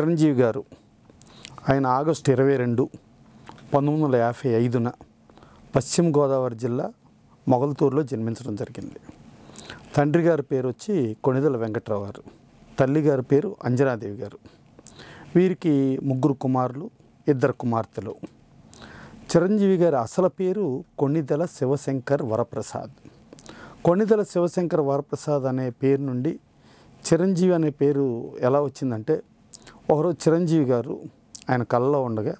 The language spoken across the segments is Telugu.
చిరంజీవి గారు ఆయన ఆగస్టు ఇరవై రెండు పంతొమ్మిది వందల యాభై ఐదున పశ్చిమ గోదావరి జిల్లా మొగల్తూరులో జన్మించడం జరిగింది తండ్రి గారి పేరు వచ్చి కొనిదల వెంకట్రావు గారు తల్లి గారి పేరు అంజనాదేవి గారు వీరికి ముగ్గురు కుమారులు ఇద్దరు కుమార్తెలు చిరంజీవి గారి అసలు పేరు కొణిదల శివశంకర్ వరప్రసాద్ కొణిదల శివశంకర్ వరప్రసాద్ అనే పేరు నుండి చిరంజీవి అనే పేరు ఎలా వచ్చిందంటే ఒకరోజు చిరంజీవి గారు ఆయన కళ్ళలో ఉండగా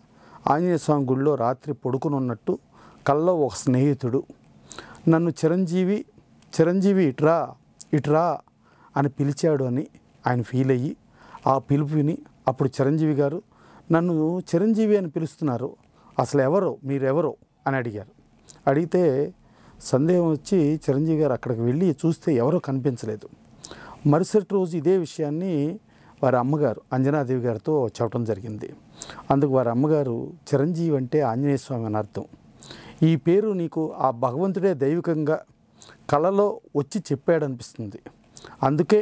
ఆంజనేయ స్వామి గుడిలో రాత్రి పడుకునున్నట్టు కళ్ళలో ఒక స్నేహితుడు నన్ను చిరంజీవి చిరంజీవి ఇట్రా ఇట్రా అని పిలిచాడు అని ఆయన ఫీల్ అయ్యి ఆ పిలుపుని అప్పుడు చిరంజీవి గారు నన్ను చిరంజీవి అని పిలుస్తున్నారు అసలు ఎవరో మీరెవరో అని అడిగారు అడిగితే సందేహం వచ్చి చిరంజీవి గారు అక్కడికి వెళ్ళి చూస్తే ఎవరో కనిపించలేదు మరుసటి రోజు ఇదే విషయాన్ని వారి అమ్మగారు అంజనాదేవి గారితో చెప్పడం జరిగింది అందుకు వారి అమ్మగారు చిరంజీవి అంటే ఆంజనేయ స్వామి అని అర్థం ఈ పేరు నీకు ఆ భగవంతుడే దైవికంగా కళలో వచ్చి చెప్పాడనిపిస్తుంది అందుకే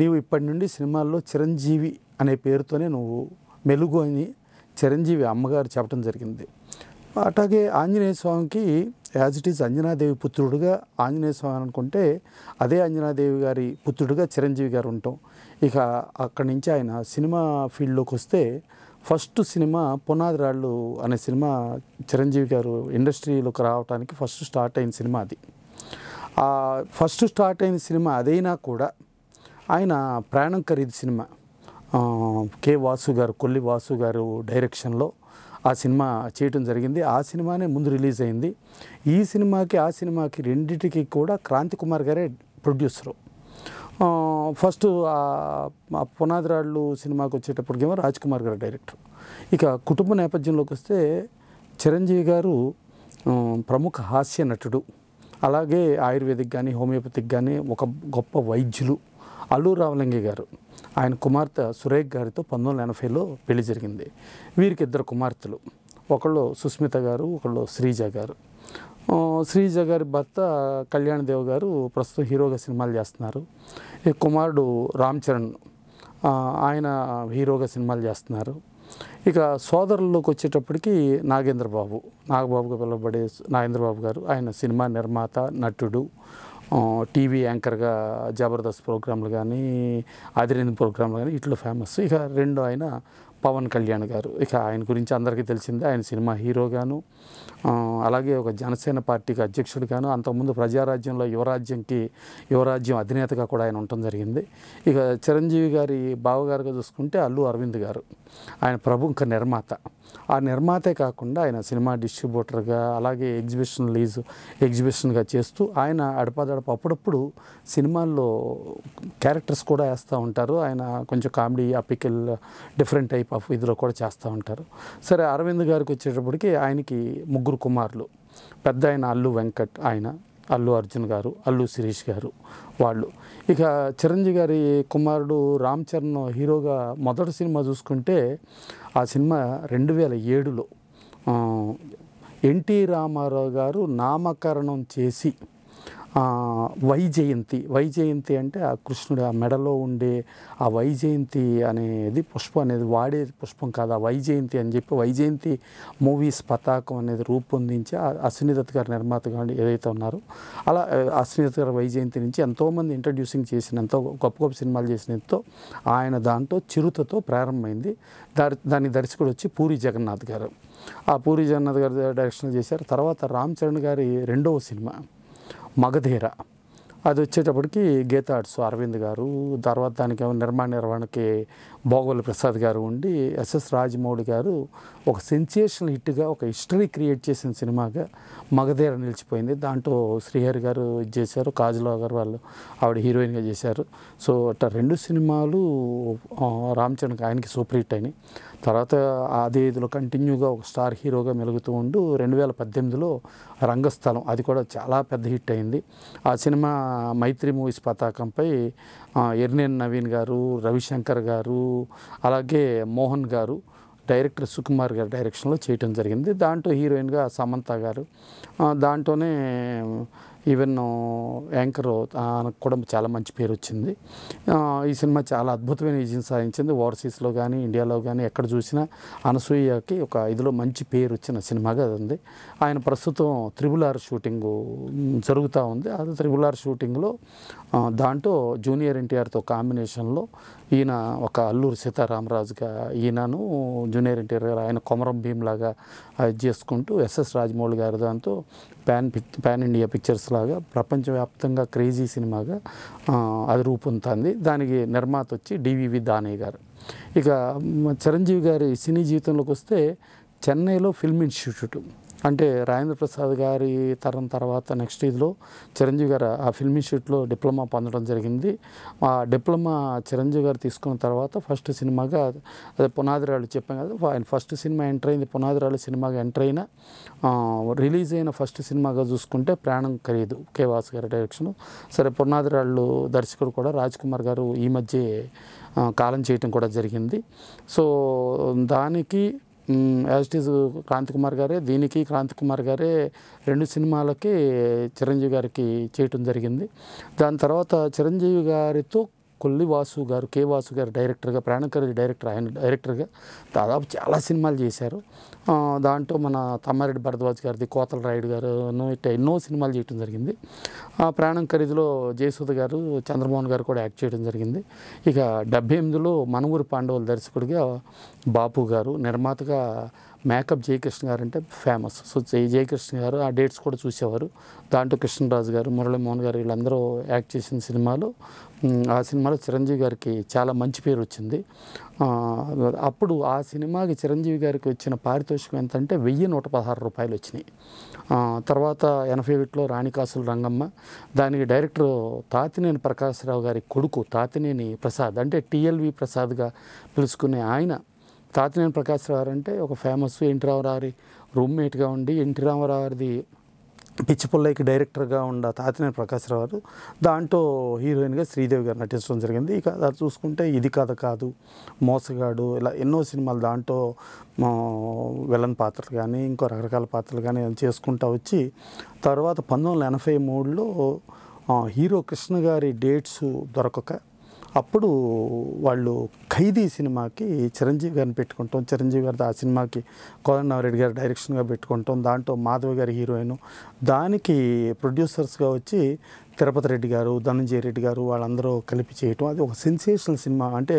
నీవు ఇప్పటి నుండి సినిమాల్లో చిరంజీవి అనే పేరుతోనే నువ్వు మెలుగు అని చిరంజీవి అమ్మగారు చెప్పడం జరిగింది అట్లాగే ఆంజనేయ స్వామికి యాజ్ ఇట్ ఈజ్ అంజనాదేవి పుత్రుడుగా ఆంజనేయ స్వామి అనుకుంటే అదే అంజనాదేవి గారి పుత్రుడుగా చిరంజీవి గారు ఉంటాం ఇక అక్కడి నుంచి ఆయన సినిమా ఫీల్డ్లోకి వస్తే ఫస్ట్ సినిమా పునాది రాళ్ళు అనే సినిమా చిరంజీవి గారు ఇండస్ట్రీలోకి రావడానికి ఫస్ట్ స్టార్ట్ అయిన సినిమా అది ఫస్ట్ స్టార్ట్ అయిన సినిమా అదైనా కూడా ఆయన ప్రాణం ఖరీదు సినిమా కే వాసు గారు కొల్లి వాసు గారు డైరెక్షన్లో ఆ సినిమా చేయటం జరిగింది ఆ సినిమానే ముందు రిలీజ్ అయింది ఈ సినిమాకి ఆ సినిమాకి రెండింటికి కూడా క్రాంతి కుమార్ గారే ప్రొడ్యూసరు ఫస్ట్ పునాదిరాళ్ళు సినిమాకి వచ్చేటప్పటికేమో రాజ్ కుమార్ గారు డైరెక్టర్ ఇక కుటుంబ నేపథ్యంలోకి వస్తే చిరంజీవి గారు ప్రముఖ హాస్య నటుడు అలాగే ఆయుర్వేదిక్ కానీ హోమియోపతిక్ కానీ ఒక గొప్ప వైద్యులు అల్లూరు రావలింగి గారు ఆయన కుమార్తె సురేఖ్ గారితో పంతొమ్మిది వందల ఎనభైలో పెళ్లి జరిగింది వీరికి ఇద్దరు కుమార్తెలు ఒకళ్ళు సుస్మిత గారు ఒకళ్ళు శ్రీజ గారు శ్రీజ గారి భర్త కళ్యాణ్ దేవ్ గారు ప్రస్తుతం హీరోగా సినిమాలు చేస్తున్నారు ఈ కుమారుడు రామ్ చరణ్ ఆయన హీరోగా సినిమాలు చేస్తున్నారు ఇక సోదరుల్లోకి వచ్చేటప్పటికి నాగేంద్రబాబు నాగబాబుగా పిలువబడే నాగేంద్రబాబు గారు ఆయన సినిమా నిర్మాత నటుడు టీవీ యాంకర్గా జబర్దస్త్ ప్రోగ్రాంలు కానీ అదిరింద్ ప్రోగ్రాంలు కానీ ఇట్లా ఫేమస్ ఇక రెండు ఆయన పవన్ కళ్యాణ్ గారు ఇక ఆయన గురించి అందరికీ తెలిసిందే ఆయన సినిమా హీరోగాను అలాగే ఒక జనసేన పార్టీకి అధ్యక్షుడిగాను అంతకుముందు ప్రజారాజ్యంలో యువరాజ్యంకి యువరాజ్యం అధినేతగా కూడా ఆయన ఉండటం జరిగింది ఇక చిరంజీవి గారి బావగారుగా చూసుకుంటే అల్లు అరవింద్ గారు ఆయన ప్రభు ఇంకా నిర్మాత ఆ నిర్మాతే కాకుండా ఆయన సినిమా డిస్ట్రిబ్యూటర్గా అలాగే ఎగ్జిబిషన్ లీజ్ ఎగ్జిబిషన్గా చేస్తూ ఆయన అడపాదడప అప్పుడప్పుడు సినిమాల్లో క్యారెక్టర్స్ కూడా వేస్తూ ఉంటారు ఆయన కొంచెం comedy atypical different type of ఇదిలో కూడా చేస్తూ ఉంటారు సరే అరవింద్ గారికి వచ్చేటప్పటికి ఆయనకి ముగ్గురు కుమారులు పెద్ద ఆయన అల్లు వెంకట్ ఆయన అల్లు అర్జున్ గారు అల్లు శిరీష్ గారు వాళ్ళు ఇక చిరంజీవి గారి కుమారుడు రామ్ చరణ్ హీరోగా మొదటి సినిమా చూసుకుంటే ఆ సినిమా రెండు వేల ఏడులో ఎన్టీ రామారావు గారు నామకరణం చేసి వైజయంతి వైజయంతి అంటే ఆ కృష్ణుడు ఆ మెడలో ఉండే ఆ వైజయంతి అనేది పుష్పం అనేది వాడే పుష్పం కాదు ఆ వైజయంతి అని చెప్పి వైజయంతి మూవీస్ పతాకం అనేది రూపొందించి అశ్వినిదత్ గారు నిర్మాత గారు ఏదైతే ఉన్నారో అలా అశ్వినిదత్ గారు వైజయంతి నుంచి ఎంతోమంది ఇంట్రడ్యూసింగ్ చేసిన ఎంతో గొప్ప గొప్ప సినిమాలు చేసినంతో ఆయన దాంతో చిరుతతో ప్రారంభమైంది దాని దాని దర్శకుడు వచ్చి పూరి జగన్నాథ్ గారు ఆ పూరి జగన్నాథ్ గారు డైరెక్షన్ చేశారు తర్వాత రామ్ చరణ్ గారి రెండవ సినిమా మగధీర అది వచ్చేటప్పటికి ఆర్ట్స్ అరవింద్ గారు తర్వాత దానికి నిర్మాణ నిర్వహణకి భోగోల ప్రసాద్ గారు ఉండి ఎస్ఎస్ రాజమౌళి గారు ఒక సెన్సేషనల్ హిట్గా ఒక హిస్టరీ క్రియేట్ చేసిన సినిమాగా మగధీర నిలిచిపోయింది దాంట్లో శ్రీహరి గారు చేశారు కాజులా గారు వాళ్ళు ఆవిడ హీరోయిన్గా చేశారు సో అట్లా రెండు సినిమాలు రామచరణ్కి ఆయనకి సూపర్ హిట్ అయినాయి తర్వాత ఇదిలో కంటిన్యూగా ఒక స్టార్ హీరోగా మెలుగుతూ ఉండు రెండు వేల పద్దెనిమిదిలో రంగస్థలం అది కూడా చాలా పెద్ద హిట్ అయింది ఆ సినిమా మైత్రి మూవీస్ పతాకంపై ఎర్నేన్ నవీన్ గారు రవిశంకర్ గారు అలాగే మోహన్ గారు డైరెక్టర్ సుకుమార్ గారి డైరెక్షన్లో చేయటం జరిగింది దాంట్లో హీరోయిన్గా సమంత గారు దాంట్లోనే ఈవెన్ యాంకర్ ఆయనకు కూడా చాలా మంచి పేరు వచ్చింది ఈ సినిమా చాలా అద్భుతమైన విజయం సాధించింది ఓవర్సీస్లో కానీ ఇండియాలో కానీ ఎక్కడ చూసినా అనసూయకి ఒక ఇదిలో మంచి పేరు వచ్చిన సినిమాగా అది ఉంది ఆయన ప్రస్తుతం త్రిబుల్ ఆర్ షూటింగ్ జరుగుతూ ఉంది అది త్రిబుల్ ఆర్ షూటింగ్లో దాంట్లో జూనియర్ ఎన్టీఆర్తో కాంబినేషన్లో ఈయన ఒక అల్లూరు సీతారామరాజుగా ఈయనను జూనియర్ ఎన్టీఆర్ గారు ఆయన కొమరం భీమ్లాగా లాగా చేసుకుంటూ ఎస్ఎస్ రాజమౌళి గారు దాంతో pan pic pan India pictures లాగా ప్రపంచవ్యాప్తంగా క్రేజీ సినిమాగా అది రూపొందుతుంది దానికి నిర్మాత వచ్చి డివివి దానయ్య గారు ఇక చిరంజీవి గారి సినీ జీవితంలోకి వస్తే చెన్నైలో ఫిల్మ్ ఇన్స్టిట్యూట్ అంటే రాజేంద్ర ప్రసాద్ గారి తరం తర్వాత నెక్స్ట్ ఇదిలో చిరంజీవి గారు ఆ ఫిల్మ్ ఇన్స్టిట్యూట్లో డిప్లొమా పొందడం జరిగింది ఆ డిప్లొమా చిరంజీవి గారు తీసుకున్న తర్వాత ఫస్ట్ సినిమాగా అదే పునాదిరాళ్ళు చెప్పాం కదా ఆయన ఫస్ట్ సినిమా ఎంటర్ అయింది పునాదిరాళ్ళు సినిమాగా ఎంటర్ అయిన రిలీజ్ అయిన ఫస్ట్ సినిమాగా చూసుకుంటే ప్రాణం ఖరీదు కె వాస్ గారి డైరెక్షన్ సరే పునాదిరాళ్ళు దర్శకుడు కూడా రాజ్ కుమార్ గారు ఈ మధ్య కాలం చేయటం కూడా జరిగింది సో దానికి as it is Kranthi Kumar గారే దీనికి క్రాంతి కుమార్ గారే రెండు సినిమాలకి చిరంజీవి గారికి చేయటం జరిగింది దాని తర్వాత చిరంజీవి గారితో కొల్లి వాసు గారు కే వాసు గారు డైరెక్టర్గా ప్రాణకర్జీ డైరెక్టర్ ఆయన డైరెక్టర్గా దాదాపు చాలా సినిమాలు చేశారు దాంట్లో మన తమ్మారెడ్డి భరద్వాజ్ గారిది కోతల రాయుడు గారు ఇట్లా ఎన్నో సినిమాలు చేయటం జరిగింది ఆ ప్రాణం ఖరీదులో జయసూద గారు చంద్రమోహన్ గారు కూడా యాక్ట్ చేయడం జరిగింది ఇక డెబ్బై ఎనిమిదిలో మనవూరు పాండవుల దర్శకుడిగా బాపు గారు నిర్మాతగా మేకప్ జయకృష్ణ గారు అంటే ఫేమస్ సో జయకృష్ణ గారు ఆ డేట్స్ కూడా చూసేవారు దాంట్లో కృష్ణరాజు గారు మురళీమోహన్ గారు వీళ్ళందరూ యాక్ట్ చేసిన సినిమాలు ఆ సినిమాలో చిరంజీవి గారికి చాలా మంచి పేరు వచ్చింది అప్పుడు ఆ సినిమాకి చిరంజీవి గారికి వచ్చిన పారితోషికం ఎంతంటే వెయ్యి నూట పదహారు రూపాయలు వచ్చినాయి తర్వాత ఎనభై ఒకటిలో రాణికాసులు రంగమ్మ దానికి డైరెక్టర్ తాతినేని ప్రకాశ్రావు గారి కొడుకు తాతినేని ప్రసాద్ అంటే టిఎల్వి ప్రసాద్గా పిలుచుకునే ఆయన తాతినేని ప్రకాశ్రావు అంటే ఒక ఫేమస్ ఎన్టీ రామారావు రూమ్మేట్గా ఉండి ఎన్టీ రామారావు గారిది పిచ్చిపుల్లైకి డైరెక్టర్గా ఉన్న తాతినేని ప్రకాశ్రావు గారు దాంట్లో హీరోయిన్గా శ్రీదేవి గారు నటించడం జరిగింది ఇక అది చూసుకుంటే ఇది కథ కాదు మోసగాడు ఇలా ఎన్నో సినిమాలు దాంట్లో విలన్ పాత్రలు కానీ ఇంకో రకరకాల పాత్రలు కానీ చేసుకుంటూ వచ్చి తర్వాత పంతొమ్మిది వందల ఎనభై మూడులో హీరో కృష్ణ గారి డేట్స్ దొరకక అప్పుడు వాళ్ళు ఖైదీ సినిమాకి చిరంజీవి గారిని పెట్టుకుంటాం చిరంజీవి గారి ఆ సినిమాకి కోదండరామరెడ్డి గారు డైరెక్షన్గా పెట్టుకుంటాం దాంట్లో మాధవి గారి హీరోయిన్ దానికి ప్రొడ్యూసర్స్గా వచ్చి తిరుపతి రెడ్డి గారు ధనంజయ రెడ్డి గారు వాళ్ళందరూ కలిపి చేయటం అది ఒక సెన్సేషనల్ సినిమా అంటే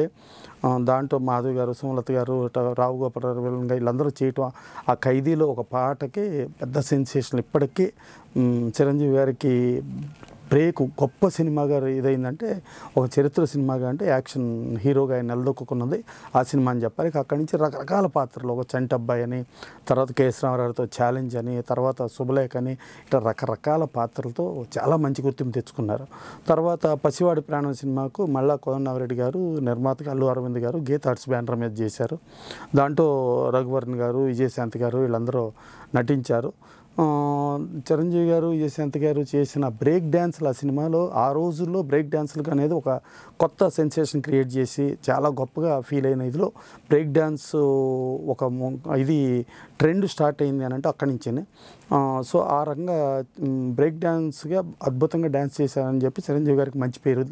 దాంట్లో మాధవి గారు సుమలత గారు రావు గోపాలరావు వీళ్ళందరూ చేయటం ఆ ఖైదీలో ఒక పాటకి పెద్ద సెన్సేషన్ ఇప్పటికీ చిరంజీవి గారికి బ్రేక్ గొప్ప సినిమాగా ఇదైందంటే ఒక చరిత్ర సినిమాగా అంటే యాక్షన్ హీరోగా ఆయన నిలదొక్కున్నది ఆ సినిమా అని చెప్పారు అక్కడి నుంచి రకరకాల పాత్రలు ఒక చంటబ్బాయి అని తర్వాత కేశరామరావుతో ఛాలెంజ్ అని తర్వాత శుభలేఖ అని ఇట్లా రకరకాల పాత్రలతో చాలా మంచి గుర్తింపు తెచ్చుకున్నారు తర్వాత పసివాడి ప్రాణం సినిమాకు మళ్ళా కోదండరామరెడ్డి గారు నిర్మాత అల్లు అరవింద్ గారు గీత ఆర్ట్స్ బ్యానర్ మీద చేశారు దాంట్లో రఘువర్ణ్ గారు విజయశాంతి గారు వీళ్ళందరూ నటించారు చిరంజీవి గారు యశాంత్ గారు చేసిన బ్రేక్ డ్యాన్స్లు ఆ సినిమాలో ఆ రోజుల్లో బ్రేక్ డ్యాన్స్లకు అనేది ఒక కొత్త సెన్సేషన్ క్రియేట్ చేసి చాలా గొప్పగా ఫీల్ అయిన ఇదిలో బ్రేక్ డ్యాన్స్ ఒక ఇది ట్రెండ్ స్టార్ట్ అయింది అని అంటే అక్కడి నుంచే సో ఆ రకంగా బ్రేక్ డ్యాన్స్గా అద్భుతంగా డ్యాన్స్ చేశారని చెప్పి చిరంజీవి గారికి మంచి పేరు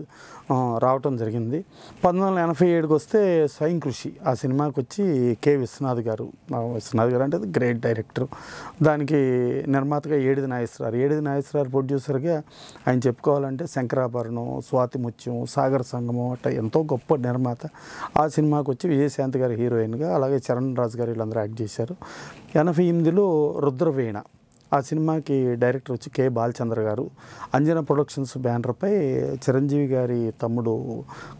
రావటం జరిగింది పంతొమ్మిది వందల ఎనభై ఏడుకి వస్తే స్వయం కృషి ఆ సినిమాకి వచ్చి కె విశ్వనాథ్ గారు విశ్వనాథ్ గారు అంటే గ్రేట్ డైరెక్టర్ దానికి నిర్మాతగా ఏడిది నాగేశ్వరారు ఏడిది నాగేశ్వరారు ప్రొడ్యూసర్గా ఆయన చెప్పుకోవాలంటే శంకరాభరణం స్వాతి ముత్యం సాగర్ సంగమం అట్ట ఎంతో గొప్ప నిర్మాత ఆ సినిమాకి వచ్చి విజయశాంతి గారు హీరోయిన్గా అలాగే చరణ్ రాజు గారు వీళ్ళందరూ యాక్ట్ చేశారు ఎనభై ఎనిమిదిలో రుద్రవీణ ఆ సినిమాకి డైరెక్టర్ వచ్చి కె బాలచంద్ర గారు అంజన ప్రొడక్షన్స్ బ్యానర్పై చిరంజీవి గారి తమ్ముడు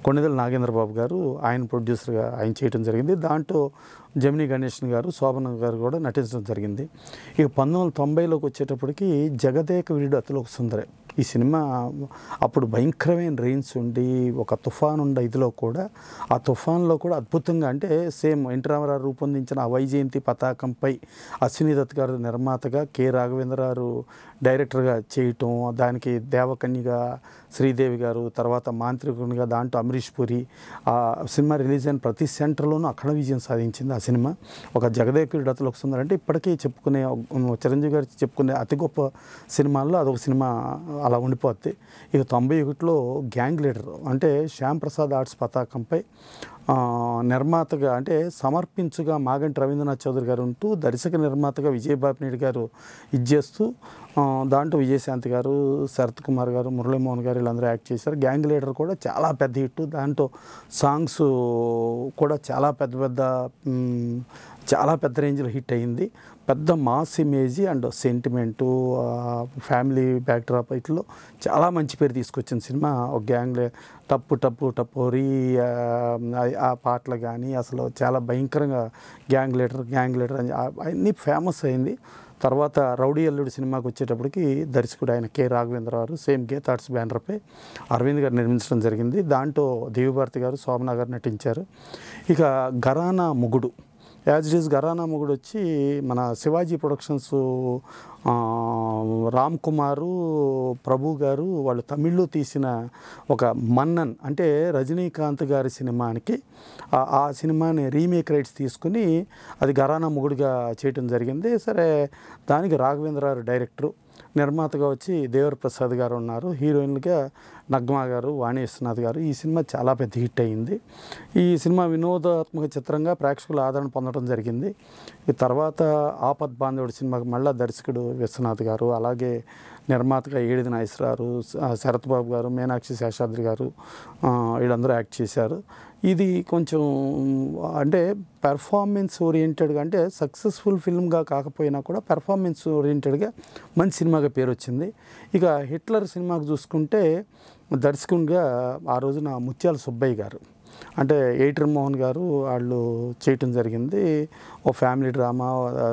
కొణిదల నాగేంద్రబాబు గారు ఆయన ప్రొడ్యూసర్గా ఆయన చేయడం జరిగింది దాంట్లో జమినీ గణేషన్ గారు శోభన గారు కూడా నటించడం జరిగింది ఇక పంతొమ్మిది వందల తొంభైలోకి వచ్చేటప్పటికి జగదేక వీరుడు అతిలోక సుందరే ఈ సినిమా అప్పుడు భయంకరమైన రెయిన్స్ ఉండి ఒక తుఫాన్ ఉండే ఇదిలో కూడా ఆ తుఫాన్లో కూడా అద్భుతంగా అంటే సేమ్ రామారావు రూపొందించిన ఆ వైజయంతి పతాకంపై అశ్విని దత్ గారు నిర్మాతగా కె రాఘవేంద్రరావు డైరెక్టర్గా చేయటం దానికి దేవకన్యగా శ్రీదేవి గారు తర్వాత మాంత్రికునిగా దాంట్లో అమరీష్ పురి ఆ సినిమా రిలీజ్ అయిన ప్రతి సెంటర్లోనూ అక్కడ విజయం సాధించింది ఆ సినిమా ఒక జగదేకుడు అతలు వస్తున్నారంటే ఇప్పటికీ చెప్పుకునే చిరంజీవి గారు చెప్పుకునే అతి గొప్ప సినిమాల్లో అదొక సినిమా అలా ఉండిపోద్ది ఇక తొంభై ఒకటిలో గ్యాంగ్ లీడర్ అంటే శ్యామ్ ప్రసాద్ ఆర్ట్స్ పతాకంపై నిర్మాతగా అంటే సమర్పించుగా మాగంటి రవీంద్రనాథ్ చౌదరి గారు ఉంటూ దర్శక నిర్మాతగా విజయబాబు నాయుడు గారు ఇచ్చేస్తూ దాంట్లో విజయశాంతి గారు శరత్ కుమార్ గారు మురళీమోహన్ గారు వీళ్ళందరూ యాక్ట్ చేశారు గ్యాంగ్ లీడర్ కూడా చాలా పెద్ద హిట్ దాంట్లో సాంగ్స్ కూడా చాలా పెద్ద పెద్ద చాలా పెద్ద రేంజ్లో హిట్ అయింది పెద్ద mass image and sentiment family backdrop ఇట్లో చాలా మంచి పేరు తీసుకొచ్చిన సినిమా ఒక గ్యాంగ్ టప్పు టప్పు టప్పోరి ఆ పాటలు కానీ అసలు చాలా భయంకరంగా గ్యాంగ్ లీడర్ గ్యాంగ్ లీడర్ అని అన్నీ ఫేమస్ అయింది తర్వాత రౌడీ అల్లుడు సినిమాకి వచ్చేటప్పటికి దర్శకుడు ఆయన కె రాఘవేంద్ర గారు సేమ్ గే థాట్స్ బ్యానర్పై అరవింద్ గారు నిర్మించడం జరిగింది దాంట్లో దేవిభారతి గారు సోమనా గారు నటించారు ఇక Gharana Mogudu as it is Gharana Mogudu వచ్చి మన శివాజీ ప్రొడక్షన్స్ రామ్ కుమారు ప్రభు గారు వాళ్ళు తమిళ్లో తీసిన ఒక మన్నన్ అంటే రజనీకాంత్ గారి సినిమానికి ఆ సినిమాని రీమేక్ రైట్స్ తీసుకుని అది గరానా మొగుడుగా చేయటం జరిగింది సరే దానికి రాఘవేంద్రారు డైరెక్టరు నిర్మాతగా వచ్చి దేవర్ ప్రసాద్ గారు ఉన్నారు హీరోయిన్లుగా నగ్మా గారు వాణి విశ్వనాథ్ గారు ఈ సినిమా చాలా పెద్ద హిట్ అయింది ఈ సినిమా వినోదాత్మక చిత్రంగా ప్రేక్షకుల ఆదరణ పొందడం జరిగింది ఈ తర్వాత ఆపద్ బాంధవుడి సినిమాకి మళ్ళీ దర్శకుడు విశ్వనాథ్ గారు అలాగే నిర్మాతగా ఏడిది నాయసరారు శరత్ బాబు గారు మీనాక్షి శేషాద్రి గారు వీళ్ళందరూ యాక్ట్ చేశారు ఇది కొంచెం అంటే పెర్ఫార్మెన్స్ ఓరియంటెడ్గా అంటే సక్సెస్ఫుల్ ఫిల్మ్గా కాకపోయినా కూడా పెర్ఫార్మెన్స్ ఓరియంటెడ్గా మంచి సినిమాగా పేరు వచ్చింది ఇక హిట్లర్ సినిమాకు చూసుకుంటే దర్శకునిగా ఆ రోజున ముత్యాల సుబ్బయ్య గారు అంటే ఎయిటర్ మోహన్ గారు వాళ్ళు చేయటం జరిగింది ఓ ఫ్యామిలీ డ్రామా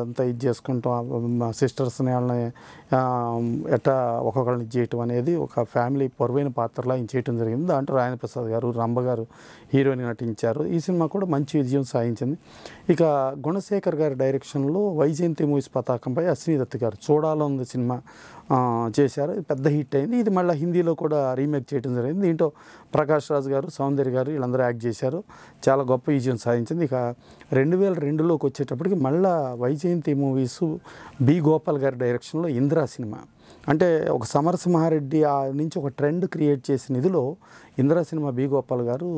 అంతా ఇది చేసుకుంటాం సిస్టర్స్ని వాళ్ళని ఎట్టా ఒక్కొక్కరిని చేయటం అనేది ఒక ఫ్యామిలీ పొరవైన పాత్రలో ఆయన చేయటం జరిగింది దాంట్లో రాయన ప్రసాద్ గారు రంభ గారు హీరోయిన్ నటించారు ఈ సినిమా కూడా మంచి విజయం సాధించింది ఇక గుణశేఖర్ గారి డైరెక్షన్లో వైజయంతి మూవీస్ పతాకంపై అశ్విని దత్ గారు ఉంది సినిమా చేశారు పెద్ద హిట్ అయింది ఇది మళ్ళీ హిందీలో కూడా రీమేక్ చేయడం జరిగింది దీంట్లో ప్రకాష్ రాజ్ గారు సౌందర్య గారు వీళ్ళందరూ యాక్ట్ చేశారు చాలా గొప్ప విజయం సాధించింది ఇక రెండు వేల రెండులోకి వచ్చేటప్పటికి మళ్ళీ వైజయంతి మూవీస్ బి గోపాల్ గారి డైరెక్షన్లో ఇందిరా సినిమా అంటే ఒక సమరసింహారెడ్డి నుంచి ఒక ట్రెండ్ క్రియేట్ చేసిన ఇదిలో ఇందిరా సినిమా బి గోపాల్ గారు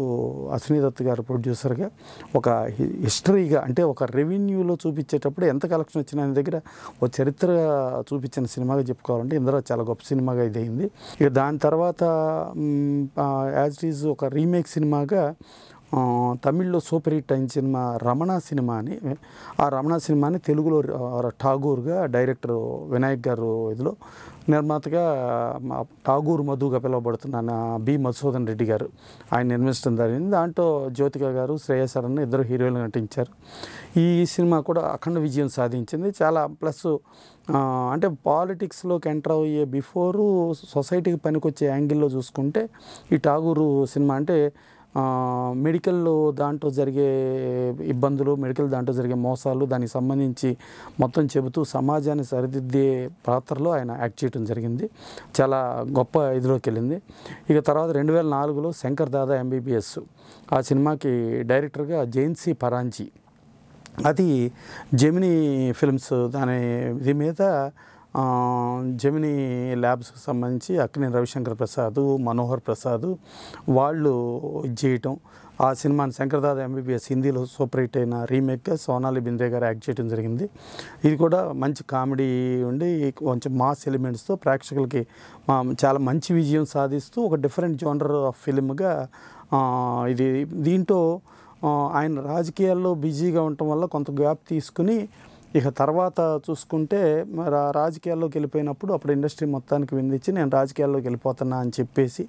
అశ్వనీదత్ గారు ప్రొడ్యూసర్గా ఒక హిస్టరీగా అంటే ఒక రెవెన్యూలో చూపించేటప్పుడు ఎంత కలెక్షన్ వచ్చిన ఆయన దగ్గర ఒక చరిత్ర చూపించిన సినిమాగా చెప్పుకోవాలంటే ఇందిరా చాలా గొప్ప సినిమాగా ఇది అయింది ఇక దాని తర్వాత యాజ్ ఇట్ ఈజ్ ఒక రీమేక్ సినిమాగా తమిళ్లో సూపర్ హిట్ అయిన సినిమా రమణ సినిమా అని ఆ రమణ సినిమాని తెలుగులో ఠాగూర్గా డైరెక్టర్ వినాయక్ గారు ఇదిలో నిర్మాతగా ఠాగూర్ మధుగా పిలువబడుతున్న బి మధుసూదన్ రెడ్డి గారు ఆయన నిర్మించడం జరిగింది దాంట్లో జ్యోతిక గారు శ్రేయసరన్ ఇద్దరు హీరోలు నటించారు ఈ సినిమా కూడా అఖండ విజయం సాధించింది చాలా ప్లస్ అంటే పాలిటిక్స్లోకి ఎంటర్ అయ్యే బిఫోరు సొసైటీకి పనికొచ్చే యాంగిల్లో చూసుకుంటే ఈ ఠాగూరు సినిమా అంటే మెడికల్ దాంట్లో జరిగే ఇబ్బందులు మెడికల్ దాంట్లో జరిగే మోసాలు దానికి సంబంధించి మొత్తం చెబుతూ సమాజాన్ని సరిదిద్దే పాత్రలో ఆయన యాక్ట్ చేయడం జరిగింది చాలా గొప్ప ఇదిలోకి వెళ్ళింది ఇక తర్వాత రెండు వేల నాలుగులో శంకర్ దాదా ఎంబీబీఎస్ ఆ సినిమాకి డైరెక్టర్గా జైన్సీ పరాంజీ అది జెమినీ ఫిల్మ్స్ దాని ఇది మీద జమిని ల్యాబ్స్కి సంబంధించి అక్కినే రవిశంకర్ ప్రసాద్ మనోహర్ ప్రసాద్ వాళ్ళు చేయటం ఆ సినిమాని శంకరదాద ఎంబీబీఎస్ హిందీలో సూపర్ హిట్ అయిన రీమేక్గా సోనాలి బింద్రే గారు యాక్ట్ చేయడం జరిగింది ఇది కూడా మంచి కామెడీ ఉండి కొంచెం మాస్ ఎలిమెంట్స్తో ప్రేక్షకులకి చాలా మంచి విజయం సాధిస్తూ ఒక డిఫరెంట్ జోనర్ ఆఫ్ ఫిల్మ్గా ఇది దీంట్లో ఆయన రాజకీయాల్లో బిజీగా ఉండటం వల్ల కొంత గ్యాప్ తీసుకుని ఇక తర్వాత చూసుకుంటే రాజకీయాల్లోకి వెళ్ళిపోయినప్పుడు అప్పుడు ఇండస్ట్రీ మొత్తానికి విందించి నేను రాజకీయాల్లోకి వెళ్ళిపోతున్నా అని చెప్పేసి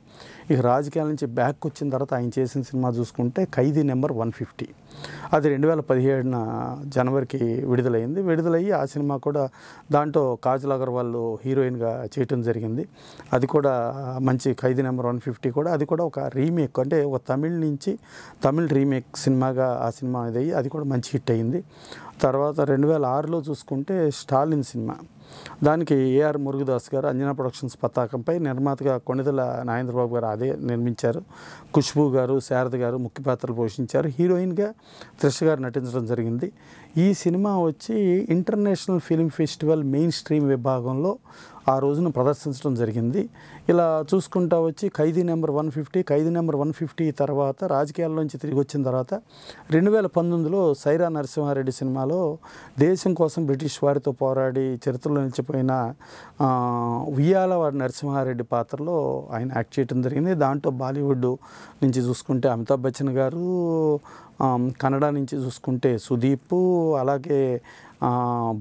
ఇక రాజకీయాల నుంచి బ్యాక్ వచ్చిన తర్వాత ఆయన చేసిన సినిమా చూసుకుంటే ఖైదీ నెంబర్ వన్ ఫిఫ్టీ అది రెండు వేల పదిహేడున జనవరికి విడుదలైంది విడుదలయ్యి ఆ సినిమా కూడా దాంట్లో కాజల్ అగర్వాల్ హీరోయిన్గా చేయటం జరిగింది అది కూడా మంచి ఖైదీ నెంబర్ వన్ ఫిఫ్టీ కూడా అది కూడా ఒక రీమేక్ అంటే ఒక తమిళ్ నుంచి తమిళ్ రీమేక్ సినిమాగా ఆ సినిమా ఇది అది కూడా మంచి హిట్ అయింది తర్వాత రెండు వేల ఆరులో చూసుకుంటే స్టాలిన్ సినిమా దానికి ఏఆర్ మురుగదాస్ గారు అంజనా ప్రొడక్షన్స్ పతాకంపై నిర్మాతగా కొణిదల నాగేంద్రబాబు గారు అదే నిర్మించారు ఖుష్బూ గారు శారద గారు ముఖ్య పాత్రలు పోషించారు హీరోయిన్గా త్రిష గారు నటించడం జరిగింది ఈ సినిమా వచ్చి international film festival main stream విభాగంలో ఆ రోజున ప్రదర్శించడం జరిగింది ఇలా చూసుకుంటా వచ్చి Khaidi number one fifty Khaidi number one fifty తర్వాత రాజకీయాల్లోంచి తిరిగి వచ్చిన తర్వాత రెండు వేల పంతొమ్మిదిలో సైరా నరసింహారెడ్డి సినిమాలో దేశం కోసం బ్రిటిష్ వారితో పోరాడి చరిత్రలో నిలిచిపోయిన ఉయ్యాలవాడి నరసింహారెడ్డి పాత్రలో ఆయన యాక్ట్ చేయడం జరిగింది దాంట్లో బాలీవుడ్ నుంచి చూసుకుంటే అమితాబ్ బచ్చన్ గారు కన్నడ నుంచి చూసుకుంటే సుదీప్ అలాగే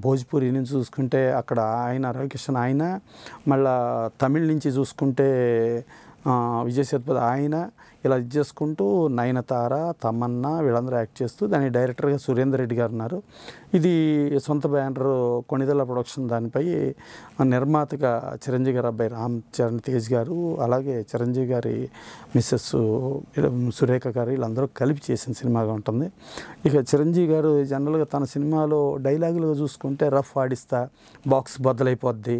భోజ్పూరి నుంచి చూసుకుంటే అక్కడ ఆయన రవికృష్ణ ఆయన మళ్ళా తమిళ్ నుంచి చూసుకుంటే విజయ్ సేతుపతి ఆయన ఇలా ఇది చేసుకుంటూ నయనతార తమన్నా వీళ్ళందరూ యాక్ట్ చేస్తూ దాని డైరెక్టర్గా సురేందర్ రెడ్డి గారు ఉన్నారు ఇది సొంత బ్యానర్ కొనిదల ప్రొడక్షన్ దానిపై నిర్మాతగా చిరంజీవి గారి అబ్బాయి రామ్ చరణ్ తేజ్ గారు అలాగే చిరంజీవి గారి మిస్సెస్ సురేఖ గారు వీళ్ళందరూ కలిపి చేసిన సినిమాగా ఉంటుంది ఇక చిరంజీవి గారు జనరల్గా తన సినిమాలో డైలాగులుగా చూసుకుంటే రఫ్ ఆడిస్తా బాక్స్ బద్దలైపోద్ది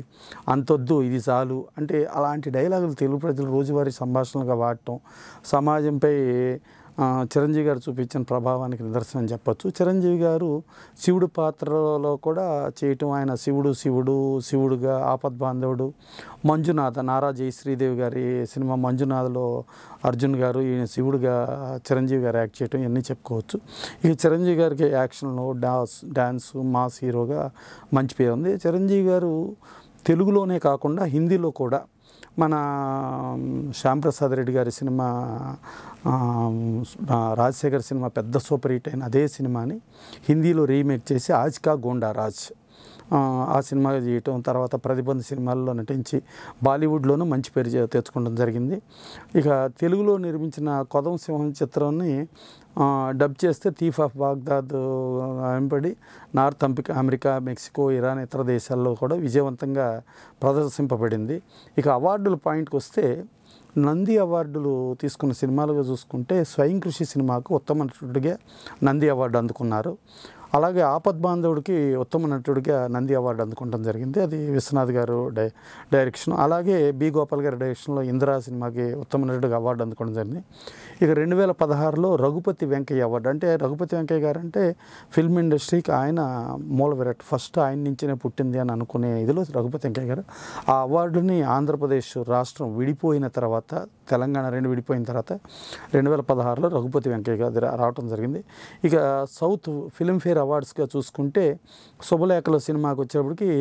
అంతొద్దు ఇది చాలు అంటే అలాంటి డైలాగులు తెలుగు ప్రజలు రోజు రోజువారీ సంభాషణలుగా వాడటం సమాజంపై చిరంజీవి గారు చూపించిన ప్రభావానికి నిదర్శనం చెప్పచ్చు చిరంజీవి గారు శివుడు పాత్రలో కూడా చేయటం ఆయన శివుడు శివుడు శివుడుగా ఆపద్ బాంధవుడు మంజునాథ నారా జయశ్రీదేవి గారి సినిమా మంజునాథలో అర్జున్ గారు ఈయన శివుడుగా చిరంజీవి గారు యాక్ట్ చేయటం ఇవన్నీ చెప్పుకోవచ్చు ఇక చిరంజీవి గారికి యాక్షన్లో డాన్స్ డాన్స్ మాస్ హీరోగా మంచి పేరు ఉంది చిరంజీవి గారు తెలుగులోనే కాకుండా హిందీలో కూడా మన శ్యాంప్రసాద్ రెడ్డి గారి సినిమా రాజశేఖర్ సినిమా పెద్ద సూపర్ హిట్ అయిన అదే సినిమాని హిందీలో రీమేక్ చేసి ఆజ్కా గోండా రాజ్ ఆ సినిమా చేయటం తర్వాత ప్రతిబంధ సినిమాల్లో నటించి బాలీవుడ్లోనూ మంచి పేరు తెచ్చుకోవడం జరిగింది ఇక తెలుగులో నిర్మించిన కొదం సింహం చిత్రాన్ని డబ్ చేస్తే థీఫ్ ఆఫ్ బాగ్దాద్ వెంబడి నార్త్ అంపికా అమెరికా మెక్సికో ఇరాన్ ఇతర దేశాల్లో కూడా విజయవంతంగా ప్రదర్శింపబడింది ఇక అవార్డుల పాయింట్కి వస్తే నంది అవార్డులు తీసుకున్న సినిమాలుగా చూసుకుంటే స్వయం కృషి సినిమాకు ఉత్తమ నటుడిగా నంది అవార్డు అందుకున్నారు అలాగే బాంధవుడికి ఉత్తమ నటుడిగా నంది అవార్డు అందుకోవడం జరిగింది అది విశ్వనాథ్ గారు డై డైరెక్షన్ అలాగే బి గోపాల్ గారి డైరెక్షన్లో ఇందిరా సినిమాకి ఉత్తమ నటుడిగా అవార్డు అందుకోవడం జరిగింది ఇక రెండు వేల పదహారులో రఘుపతి వెంకయ్య అవార్డు అంటే రఘుపతి వెంకయ్య గారు అంటే ఫిల్మ్ ఇండస్ట్రీకి ఆయన మూల విరాట్ ఫస్ట్ ఆయన నుంచినే పుట్టింది అని అనుకునే ఇదిలో రఘుపతి వెంకయ్య గారు ఆ అవార్డుని ఆంధ్రప్రదేశ్ రాష్ట్రం విడిపోయిన తర్వాత తెలంగాణ రెండు విడిపోయిన తర్వాత రెండు వేల పదహారులో రఘుపతి వెంకయ్య గారు రావటం జరిగింది ఇక సౌత్ ఫిల్మ్ఫేర్ అవార్డ్స్గా చూసుకుంటే శుభలేఖలో సినిమాకి వచ్చేప్పటికి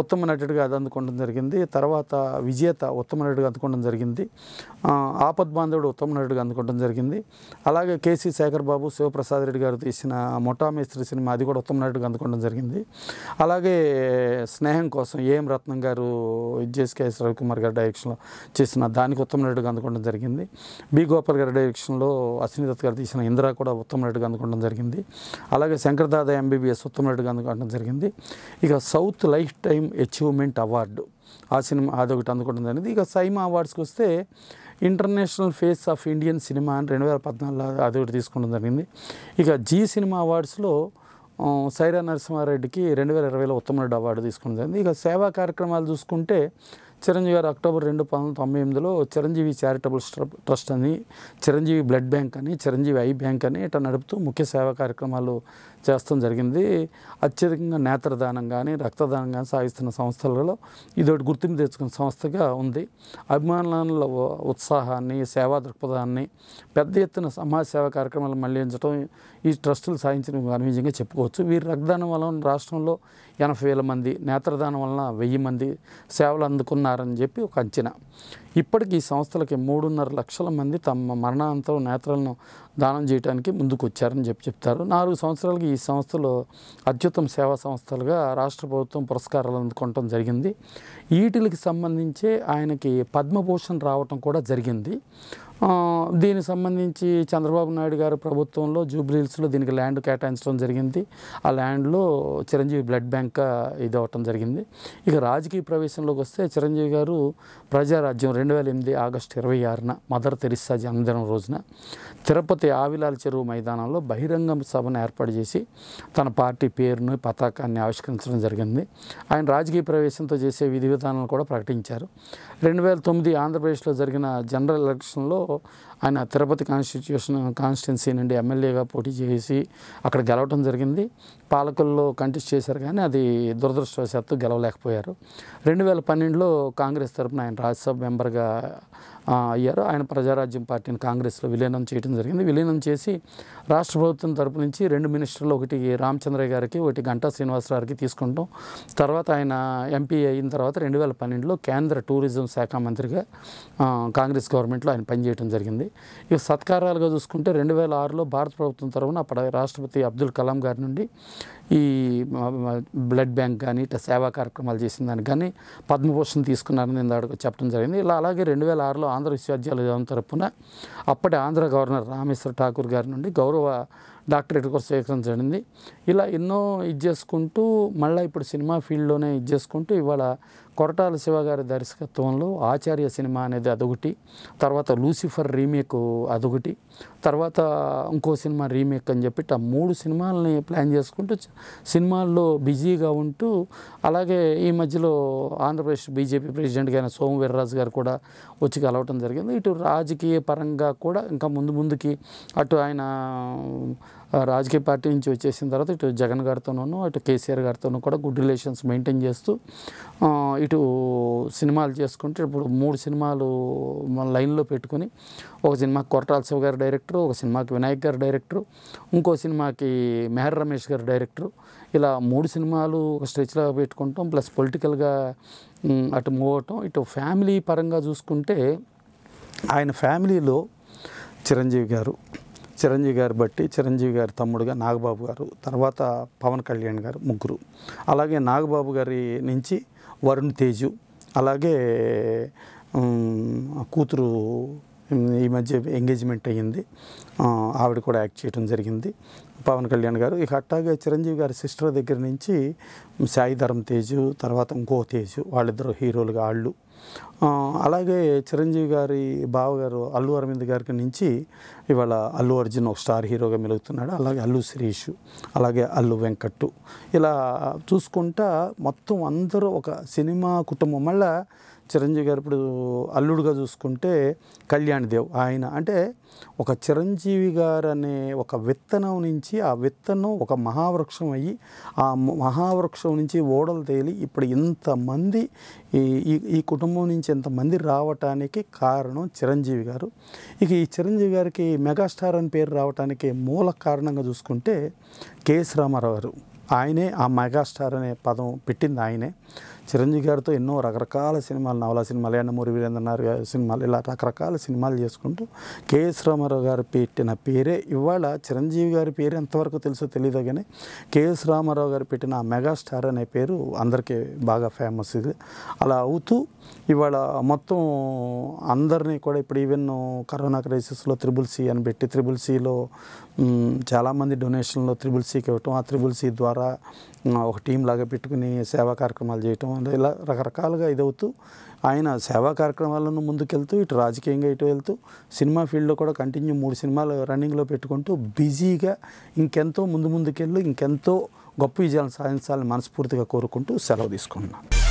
ఉత్తమ నటుడిగా అది అందుకోవడం జరిగింది తర్వాత విజేత ఉత్తమ నటుడిగా అందుకోవడం జరిగింది ఆపద్ బాంధవుడు ఉత్తమ నటుడిగా అందుకోవడం జరిగింది అలాగే కేసీ శేఖర్ బాబు శివప్రసాద్ రెడ్డి గారు తీసిన మొటామేస్త్రి సినిమా అది కూడా ఉత్తమ నటుడిగా అందుకోవడం జరిగింది అలాగే స్నేహం కోసం ఏఎం రత్నం గారు జేఎస్కేఎస్ రవికుమార్ గారి డైరెక్షన్లో చేసిన దానికి ఉత్తమ నటుడిగా అందుకోవడం జరిగింది బి గోపాల్ గారి డైరెక్షన్లో అశ్వినిదత్ గారు తీసిన ఇందిరా కూడా ఉత్తమ నటుడిగా అందుకోవడం జరిగింది అలాగే శంకర్దాద ఎంబీబీఎస్ ఉత్తమ నటుడిగా అందుకోవడం జరిగింది ఇక south lifetime time achievement award ఆ సినిమా అదొకటి అందుకుంటుంది అనేది ఇక సైమా అవార్డ్స్కి వస్తే international face of Indian cinema అని రెండు వేల పద్నాలుగులో అదొకటి తీసుకోవడం జరిగింది ఇక జీ సినిమా అవార్డ్స్లో సైరా నరసింహారెడ్డికి రెండు వేల ఇరవైలో ఉత్తమరెడ్డి అవార్డు తీసుకుంటుంది జరిగింది ఇక సేవా కార్యక్రమాలు చూసుకుంటే చిరంజీవి గారు అక్టోబర్ రెండు పంతొమ్మిది తొంభై ఎనిమిదిలో చిరంజీవి చారిటబుల్ ట్రస్ట్ అని చిరంజీవి బ్లడ్ బ్యాంక్ అని చిరంజీవి ఐ బ్యాంక్ అని ఇట్లా నడుపుతూ ముఖ్య సేవా కార్యక్రమాలు చేస్తాం జరిగింది అత్యధికంగా నేత్రదానం కానీ రక్తదానం కానీ సాగిస్తున్న సంస్థలలో ఇదొకటి గుర్తింపు తెచ్చుకున్న సంస్థగా ఉంది అభిమానుల ఉత్సాహాన్ని సేవా దృక్పథాన్ని పెద్ద ఎత్తున సమాజ సేవా కార్యక్రమాలు మళ్లించడం ఈ ట్రస్టులు సాధించిన గర్వించంగా చెప్పుకోవచ్చు వీరి రక్తదానం వలన రాష్ట్రంలో ఎనభై వేల మంది నేత్రదానం వలన వెయ్యి మంది సేవలు అందుకున్నారని చెప్పి ఒక అంచనా ఇప్పటికీ ఈ సంస్థలకి మూడున్నర లక్షల మంది తమ మరణాంతరం నేత్రాలను దానం చేయడానికి ముందుకు వచ్చారని చెప్పి చెప్తారు నాలుగు సంవత్సరాలకి ఈ సంస్థలు అత్యుత్తమ సేవా సంస్థలుగా రాష్ట్ర ప్రభుత్వం పురస్కారాలు అందుకోవటం జరిగింది వీటికి సంబంధించి ఆయనకి పద్మభూషణ్ రావటం కూడా జరిగింది దీనికి సంబంధించి చంద్రబాబు నాయుడు గారు ప్రభుత్వంలో జూబ్లీహిల్స్లో దీనికి ల్యాండ్ కేటాయించడం జరిగింది ఆ ల్యాండ్లో చిరంజీవి బ్లడ్ బ్యాంక్ ఇది అవ్వటం జరిగింది ఇక రాజకీయ ప్రవేశంలోకి వస్తే చిరంజీవి గారు ప్రజారాజ్యం రెండు వేల ఎనిమిది ఆగస్టు ఇరవై ఆరున మదర్ తెరిస్సా జన్మదినం రోజున తిరుపతి ఆవిలాల చెరువు మైదానంలో బహిరంగ సభను ఏర్పాటు చేసి తన పార్టీ పేరును పతాకాన్ని ఆవిష్కరించడం జరిగింది ఆయన రాజకీయ ప్రవేశంతో చేసే విధి విధానాలు కూడా ప్రకటించారు రెండు వేల తొమ్మిది ఆంధ్రప్రదేశ్లో జరిగిన జనరల్ ఎలక్షన్లో ఆయన తిరుపతి కాన్స్టిట్యూషన్ కాన్స్టిట్యున్సీ నుండి ఎమ్మెల్యేగా పోటీ చేసి అక్కడ గెలవటం జరిగింది పాలకుల్లో కంటెస్ట్ చేశారు కానీ అది దురదృష్టవశాత్తు గెలవలేకపోయారు రెండు వేల పన్నెండులో కాంగ్రెస్ తరఫున ఆయన రాజ్యసభ మెంబర్గా అయ్యారు ఆయన ప్రజారాజ్యం పార్టీని కాంగ్రెస్లో విలీనం చేయడం జరిగింది విలీనం చేసి రాష్ట్ర ప్రభుత్వం తరపు నుంచి రెండు మినిస్టర్లు ఒకటి రామచంద్ర గారికి ఒకటి గంటా శ్రీనివాసరావుకి తీసుకుంటాం తర్వాత ఆయన ఎంపీ అయిన తర్వాత రెండు వేల పన్నెండులో కేంద్ర టూరిజం శాఖ మంత్రిగా కాంగ్రెస్ గవర్నమెంట్లో ఆయన పనిచేయడం జరిగింది ఇక సత్కారాలుగా చూసుకుంటే రెండు వేల ఆరులో భారత ప్రభుత్వం తరఫున అప్పటి రాష్ట్రపతి అబ్దుల్ కలాం గారి నుండి ఈ బ్లడ్ బ్యాంక్ కానీ ఇట్లా సేవా కార్యక్రమాలు చేసిన కానీ పద్మభూషణ్ తీసుకున్నారని ఇందాక చెప్పడం జరిగింది ఇలా అలాగే రెండు వేల ఆరులో ఆంధ్ర విశ్వవిద్యాలయం తరపున అప్పటి ఆంధ్ర గవర్నర్ రామేశ్వర ఠాకూర్ గారి నుండి గౌరవ డాక్టరేట్ కూడా జరిగింది ఇలా ఎన్నో ఇది చేసుకుంటూ మళ్ళీ ఇప్పుడు సినిమా ఫీల్డ్లోనే ఇది చేసుకుంటూ ఇవాళ కొరటాల శివగారి దర్శకత్వంలో ఆచార్య సినిమా అనేది అదొకటి తర్వాత లూసిఫర్ రీమేక్ అదొకటి తర్వాత ఇంకో సినిమా రీమేక్ అని చెప్పి ఆ మూడు సినిమాలని ప్లాన్ చేసుకుంటూ సినిమాల్లో బిజీగా ఉంటూ అలాగే ఈ మధ్యలో ఆంధ్రప్రదేశ్ బీజేపీ ప్రెసిడెంట్ అయిన సోము వీర్రాజు గారు కూడా వచ్చి కలవటం జరిగింది ఇటు రాజకీయ పరంగా కూడా ఇంకా ముందు ముందుకి అటు ఆయన రాజకీయ పార్టీ నుంచి వచ్చేసిన తర్వాత ఇటు జగన్ గారితోనూ ఇటు కేసీఆర్ గారితోనూ కూడా గుడ్ రిలేషన్స్ మెయింటైన్ చేస్తూ ఇటు సినిమాలు చేసుకుంటే ఇప్పుడు మూడు సినిమాలు లైన్లో పెట్టుకుని ఒక సినిమాకి కొరటాల శివ గారు డైరెక్టర్ ఒక సినిమాకి వినాయక్ గారు డైరెక్టర్ ఇంకో సినిమాకి మెహర్ రమేష్ గారు డైరెక్టర్ ఇలా మూడు సినిమాలు ఒక స్ట్రెచ్లో పెట్టుకుంటాం ప్లస్ పొలిటికల్గా అటు మూవ్ అవటం ఇటు ఫ్యామిలీ పరంగా చూసుకుంటే ఆయన ఫ్యామిలీలో చిరంజీవి గారు చిరంజీవి గారు బట్టి చిరంజీవి గారి తమ్ముడుగా నాగబాబు గారు తర్వాత పవన్ కళ్యాణ్ గారు ముగ్గురు అలాగే నాగబాబు గారి నుంచి వరుణ్ తేజు అలాగే కూతురు ఈ మధ్య ఎంగేజ్మెంట్ అయ్యింది ఆవిడ కూడా యాక్ట్ చేయడం జరిగింది పవన్ కళ్యాణ్ గారు ఇక అట్టాగా చిరంజీవి గారి సిస్టర్ దగ్గర నుంచి సాయి ధరం తేజు తర్వాత ఇంకో తేజు వాళ్ళిద్దరు హీరోలుగా వాళ్ళు అలాగే చిరంజీవి గారి బావగారు అల్లు అరవింద్ గారికి నుంచి ఇవాళ అల్లు అర్జున్ ఒక స్టార్ హీరోగా మెలుగుతున్నాడు అలాగే అల్లు శిరీష్ అలాగే అల్లు వెంకట్టు ఇలా చూసుకుంటా మొత్తం అందరూ ఒక సినిమా కుటుంబం మళ్ళీ చిరంజీవి గారు ఇప్పుడు అల్లుడుగా చూసుకుంటే కళ్యాణ్ దేవ్ ఆయన అంటే ఒక చిరంజీవి గారు అనే ఒక విత్తనం నుంచి ఆ విత్తనం ఒక మహావృక్షం అయ్యి ఆ మహావృక్షం నుంచి ఓడలు తేలి ఇప్పుడు ఇంతమంది ఈ ఈ కుటుంబం నుంచి ఎంతమంది రావటానికి కారణం చిరంజీవి గారు ఇక ఈ చిరంజీవి గారికి మెగాస్టార్ అని పేరు రావటానికి మూల కారణంగా చూసుకుంటే కెఎస్ రామారావు గారు ఆయనే ఆ మెగాస్టార్ అనే పదం పెట్టింది ఆయనే చిరంజీవి గారితో ఎన్నో రకరకాల సినిమాలు నవలా సినిమాలు ఎండమూరి వీరేంద్రనాథ్ గారి సినిమాలు ఇలా రకరకాల సినిమాలు చేసుకుంటూ కేఎస్ రామారావు గారు పెట్టిన పేరే ఇవాళ చిరంజీవి గారి పేరు ఎంతవరకు తెలుసో తెలియదు కానీ కేఎస్ రామారావు గారు పెట్టిన మెగాస్టార్ అనే పేరు అందరికీ బాగా ఫేమస్ ఇది అలా అవుతూ ఇవాళ మొత్తం అందరినీ కూడా ఇప్పుడు ఈవెన్ కరోనా క్రైసిస్లో త్రిబుల్ సి అని పెట్టి త్రిబుల్ సిలో చాలామంది డొనేషన్లో త్రిబుల్ సికి ఇవ్వటం ఆ త్రిబుల్ సి ద్వారా ఒక టీం లాగా పెట్టుకుని సేవా కార్యక్రమాలు చేయటం ఇలా రకరకాలుగా ఇదవుతూ ఆయన సేవా కార్యక్రమాలను ముందుకెళ్తూ ఇటు రాజకీయంగా ఇటు వెళ్తూ సినిమా ఫీల్డ్లో కూడా కంటిన్యూ మూడు సినిమాలు రన్నింగ్లో పెట్టుకుంటూ బిజీగా ఇంకెంతో ముందు ముందుకెళ్ళి ఇంకెంతో గొప్ప విజయాలను సాధించాలని మనస్ఫూర్తిగా కోరుకుంటూ సెలవు తీసుకుంటున్నాను